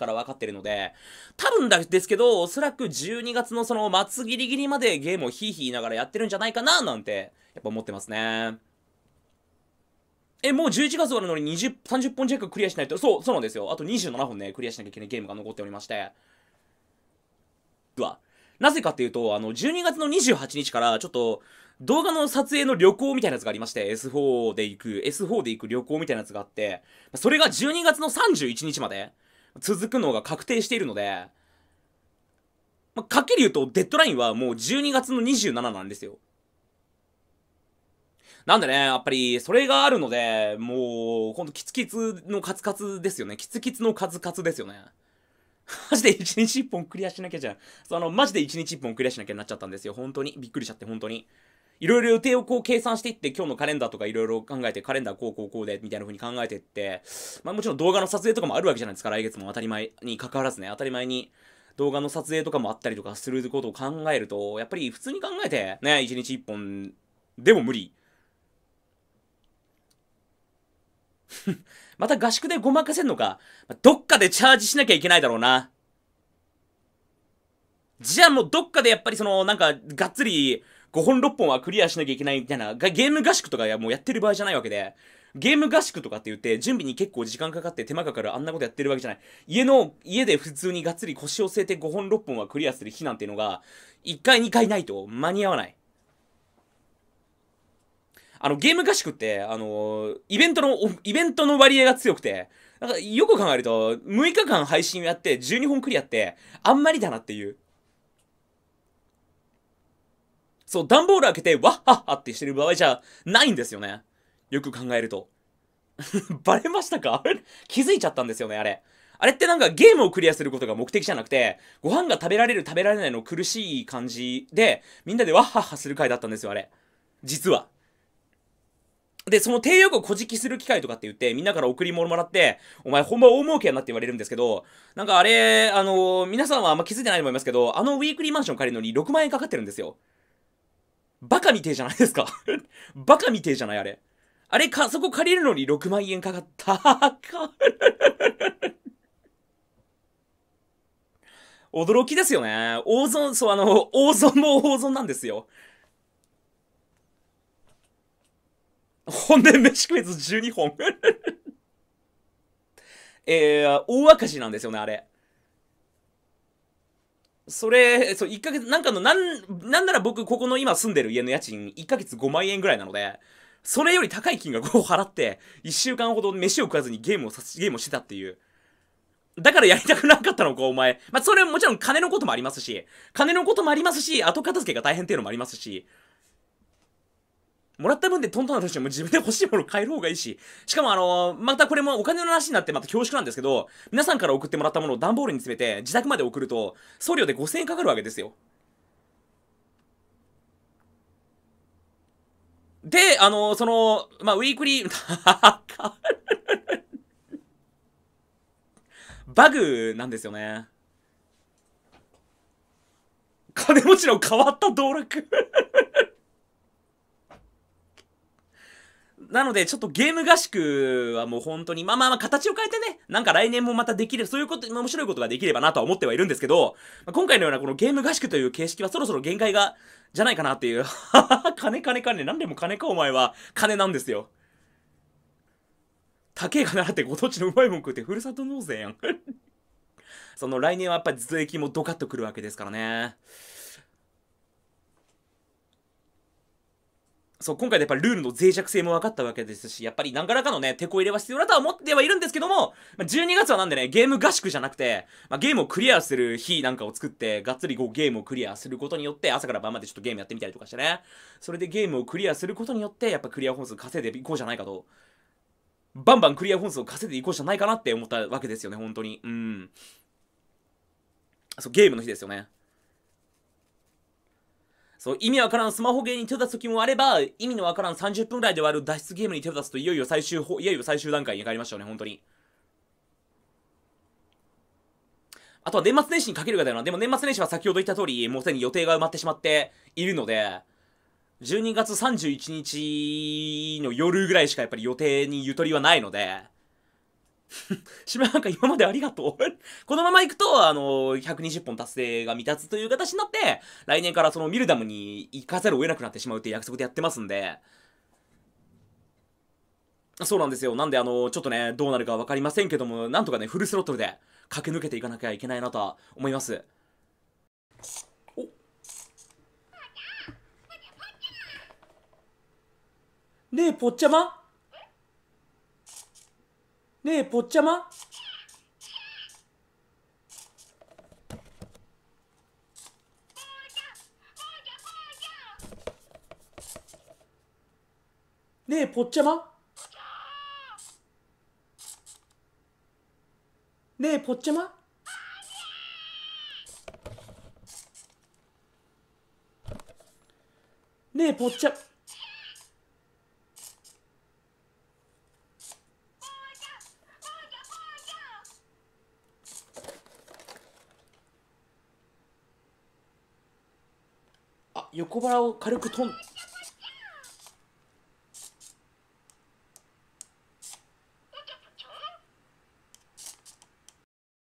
から分かってるので、多分ですけど、おそらく12月のその末ギリギリまでゲームをヒーヒー言いながらやってるんじゃないかな、なんて、やっぱ思ってますね。え、もう11月終わるのに20、30本弱クリアしないと、そう、そうなんですよ。あと27本ね、クリアしなきゃいけないゲームが残っておりまして。うわ。なぜかっていうと、あの、12月の28日から、ちょっと、動画の撮影の旅行みたいなやつがありまして、S4 で行く、S4 で行く旅行みたいなやつがあって、それが12月の31日まで、続くのが確定しているので、まあ、かっきり言うと、デッドラインはもう12月の27なんですよ。なんでね、やっぱり、それがあるので、もう、ほんと、キツキツのカツカツですよね。キツキツのカツカツですよね。マジで一日一本クリアしなきゃじゃん。その、マジで一日一本クリアしなきゃになっちゃったんですよ。本当に。びっくりしちゃって、本当に。いろいろ予定をこう計算していって、今日のカレンダーとかいろいろ考えて、カレンダーこうこうこうで、みたいな風に考えていって、まあもちろん動画の撮影とかもあるわけじゃないですか、来月も当たり前に関わらずね、当たり前に。動画の撮影とかもあったりとかすることを考えると、やっぱり普通に考えて、ね、一日一本でも無理。また合宿でごまかせんのか。どっかでチャージしなきゃいけないだろうな。じゃあもうどっかでやっぱりその、なんか、がっつり、5本6本はクリアしなきゃいけないみたいな、ゲーム合宿とかやもうやってる場合じゃないわけで、ゲーム合宿とかって言って、準備に結構時間かかって手間かかるあんなことやってるわけじゃない。家の、家で普通にがっつり腰を据えて5本6本はクリアする日なんていうのが、1回2回ないと間に合わない。あの、ゲーム合宿って、あのイベントの、イベントの割合が強くて、なんか、よく考えると、6日間配信やって、12本クリアって、あんまりだなっていう。そう、段ボール開けて、わっはっはってしてる場合じゃないんですよね。よく考えると。バレましたか 気づいちゃったんですよね、あれ。あれってなんかゲームをクリアすることが目的じゃなくて、ご飯が食べられる食べられないの苦しい感じで、みんなでわっはっはする回だったんですよ、あれ。実は。で、その低欲をこじきする機会とかって言って、みんなから贈り物もらって、お前ほんま大儲けやなって言われるんですけど、なんかあれ、あのー、皆さんはあんま気づいてないと思いますけど、あのウィークリーマンション借りるのに6万円かかってるんですよ。バカみてえじゃないですか バカみてえじゃない、あれ。あれか、そこ借りるのに6万円かかった。驚きですよね。大損、そう、あの、大損も大損なんですよ。本ん飯食えず12本 えー、大赤字なんですよね、あれ。それ、そう、1ヶ月、なんかの、なん、なんなら僕、ここの今住んでる家の家賃、1ヶ月5万円ぐらいなので、それより高い金額を払って、1週間ほど飯を食わずにゲームをさ、ゲームをしてたっていう。だからやりたくなかったのか、お前。まあ、それもちろん金のこともありますし、金のこともありますし、後片付けが大変っていうのもありますし、もらった分でトントンな話も自分で欲しいもの買える方がいいし、しかもあのー、またこれもお金の話になってまた恐縮なんですけど、皆さんから送ってもらったものを段ボールに詰めて自宅まで送ると、送料で5000円かかるわけですよ。で、あのー、その、まあ、ウィークリー、バグなんですよね。金持ちの変わった道楽なので、ちょっとゲーム合宿はもう本当に、まあまあまあ形を変えてね、なんか来年もまたできる、そういうこと、面白いことができればなとは思ってはいるんですけど、まあ、今回のようなこのゲーム合宿という形式はそろそろ限界が、じゃないかなっていう。金金金、何でも金かお前は、金なんですよ。高え金払ってご当地のうまいもん食うてふるさと納税やん その来年はやっぱり税金もドカッとくるわけですからね。そう、今回でやっぱルールの脆弱性も分かったわけですし、やっぱり何らかのね、手こ入れは必要だとは思ってはいるんですけども、まあ、12月はなんでね、ゲーム合宿じゃなくて、まあ、ゲームをクリアする日なんかを作って、がっつりこうゲームをクリアすることによって、朝から晩までちょっとゲームやってみたりとかしてね、それでゲームをクリアすることによって、やっぱクリア本数稼いでいこうじゃないかと。バンバンクリア本数を稼いでいこうじゃないかなって思ったわけですよね、本当に。うん。そう、ゲームの日ですよね。そう、意味わからんスマホゲーに手を出す時もあれば、意味のわからん30分ぐらいで終わる脱出ゲームに手を出すといよいよ最終、いよいよ最終段階に入りましたよね、本当に。あとは年末年始にかけるかだよな。でも年末年始は先ほど言った通り、もうすでに予定が埋まってしまっているので、12月31日の夜ぐらいしかやっぱり予定にゆとりはないので、島 なんか今までありがとう このまま行くと、あの、120本達成が未達という形になって、来年からそのミルダムに行かざるを得なくなってしまうっていう約束でやってますんで、そうなんですよ。なんで、あの、ちょっとね、どうなるか分かりませんけども、なんとかね、フルスロットルで駆け抜けていかなきゃいけないなとは思います。おねえ、ぽっちゃまねえぽっちゃまねえぽっちゃまねえぽっちゃまねえぽっちゃあ横腹を軽くトン